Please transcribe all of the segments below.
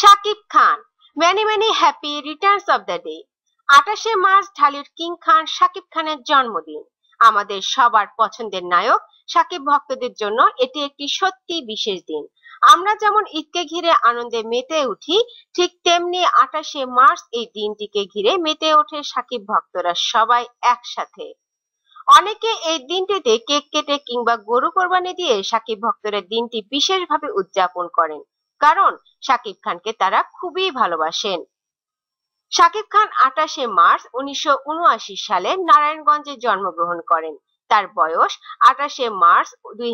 Shakib Khan many many happy returns of the day আঠাশে March ঢালির king Khan Shakib খানের জন্মদিন আমাদের সবার পছন্দের নায়ক শাকিব ভক্তদের জন্য এটি একটি সত্যি বিশেষ দিন আমরা যেমন ঈদকে ঘিরে আনন্দে মেতে উঠি ঠিক তেমনি আঠাশে মার্চ এই দিনটিকে ঘিরে মেতে ওঠে শাকিব ভক্তরা সবাই একসাথে অনেকে এই দিনটিতে কেক কেটে কিংবা গরু কোরবানি দিয়ে শাকিব ভক্তরা দিনটি বিশেষভাবে উদযাপন করেন কারণ শাকিব খানকে তারা খুবই ভালোবাসেন শাকিব খান আটাশে মার্চ উনিশশো সালে নারায়ণগঞ্জে জন্মগ্রহণ করেন তার বয়স আটাশে মার্চ দুই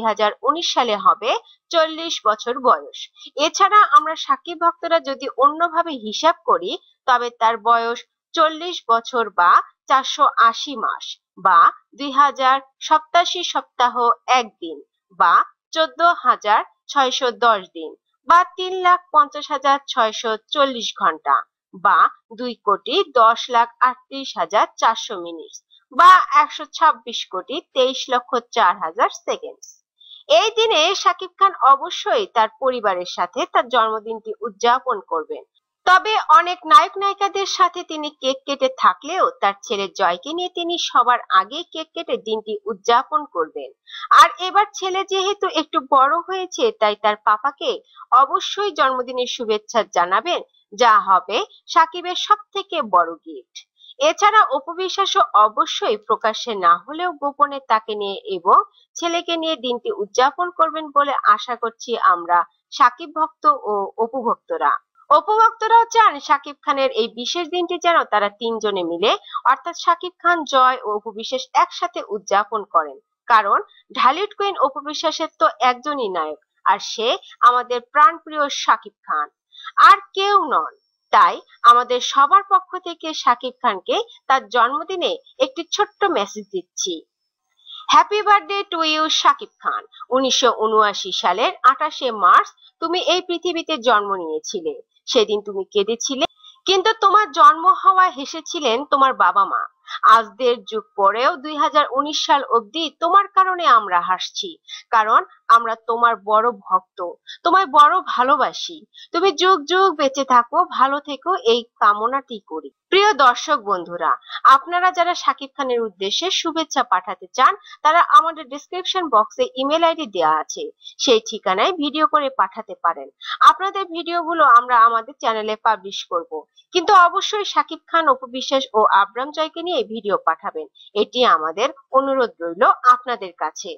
সালে হবে চল্লিশ বছর বয়স এছাড়া আমরা সাকিব ভক্তরা যদি অন্যভাবে হিসাব করি তবে তার বয়স চল্লিশ বছর বা চারশো আশি মাস বা দুই হাজার সপ্তাহ একদিন বা চোদ্দ হাজার ছয়শো দশ দিন বা তিন লাখ পঞ্চাশ হাজার ছয়শো চল্লিশ ঘন্টা বা দুই কোটি দশ লাখ আটত্রিশ হাজার চারশো মিনিট বা একশো ছাব্বিশ কোটি তেইশ লক্ষ চার হাজার সেকেন্ডস এই দিনে শাকিব খান অবশ্যই তার পরিবারের সাথে তার জন্মদিনটি উদযাপন করবেন তবে অনেক নায়ক নায়িকাদের সাথে তিনি কেক কেটে থাকলেও তার ছেলে জয়কে নিয়ে তিনি সবার আগে কেক কেটে দিনটি উদযাপন করবেন আর এবার ছেলে যেহেতু একটু বড় হয়েছে তাই তার পাপাকে অবশ্যই জন্মদিনের শুভেচ্ছা জানাবেন যা হবে সাকিবের সব থেকে বড় গিফট এছাড়া উপবিশ্বাসও অবশ্যই প্রকাশ্যে না হলেও গোপনে তাকে নিয়ে এবং ছেলেকে নিয়ে দিনটি উদযাপন করবেন বলে আশা করছি আমরা সাকিব ভক্ত ও উপভোক্তরা উপভোক্তরাও চান শাকিব খানের এই বিশেষ দিনটি যেন তারা তিনজনে মিলে অর্থাৎ শাকিব খান জয় ও উপবিশেষ একসাথে উদযাপন করেন কারণ ঢালিউড কুইন উপবিশ্বাসের তো একজনই নায়ক আর সে আমাদের প্রাণপ্রিয় শাকিব খান আর কেউ নন তাই আমাদের সবার পক্ষ থেকে শাকিব খানকে তার জন্মদিনে একটি ছোট্ট মেসেজ দিচ্ছি happy birthday to you Shakib Khan উনিশশো সালের আঠাশে মার্চ তুমি এই পৃথিবীতে জন্ম নিয়েছিলে সেদিন তুমি কেঁদেছিলে কিন্তু তোমার জন্ম হওয়ায় হেসেছিলেন তোমার বাবা মা আজ দের যুগ পরেও দুই সাল অবধি তোমার কারণে আমরা হাসছি কারণ আমরা তোমার বড় ভক্ত তোমায় বড় ভালোবাসি তুমি যুগ যুগ বেঁচে থাকো ভালো থেকো এই কামনাটি করি প্রিয় দর্শক বন্ধুরা আপনারা যারা শাকিব খানের উদ্দেশ্যে শুভেচ্ছা পাঠাতে চান তারা আমাদের ডিসক্রিপশন বক্সে ইমেল আইডি দেওয়া আছে সেই ঠিকানায় ভিডিও করে পাঠাতে পারেন আপনাদের ভিডিওগুলো আমরা আমাদের চ্যানেলে পাবলিশ করব কিন্তু অবশ্যই শাকিব খান অপু বিশ্বাস ও আব্রাম জয়কে নিয়ে ভিডিও পাঠাবেন এটি আমাদের অনুরোধ রইল আপনাদের কাছে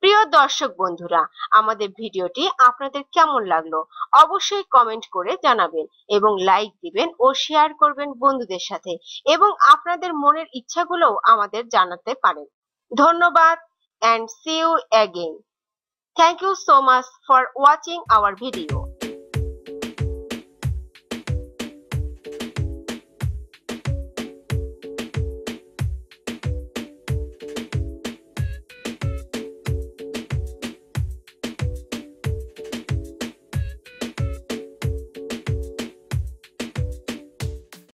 প্রিয় দর্শক বন্ধুরা আমাদের ভিডিওটি আপনাদের কেমন লাগলো অবশ্যই কমেন্ট করে জানাবেন এবং লাইক দিবেন ও শেয়ার করবেন বন্ধুদের সাথে এবং আপনাদের মনের ইচ্ছাগুলোও আমাদের জানাতে পারেন ধন্যবাদ and see you again. Thank you so much for watching our video